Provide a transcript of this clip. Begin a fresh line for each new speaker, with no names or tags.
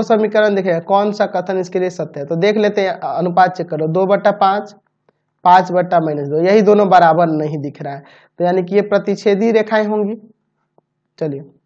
तो समीकरण देखेगा कौन सा कथन इसके लिए सत्य है तो देख लेते हैं अनुपात चेक करो दो बट्टा पांच पांच बट्टा माइनस दो यही दोनों बराबर नहीं दिख रहा है तो यानी कि ये प्रतिच्छेदी रेखाएं होंगी चलिए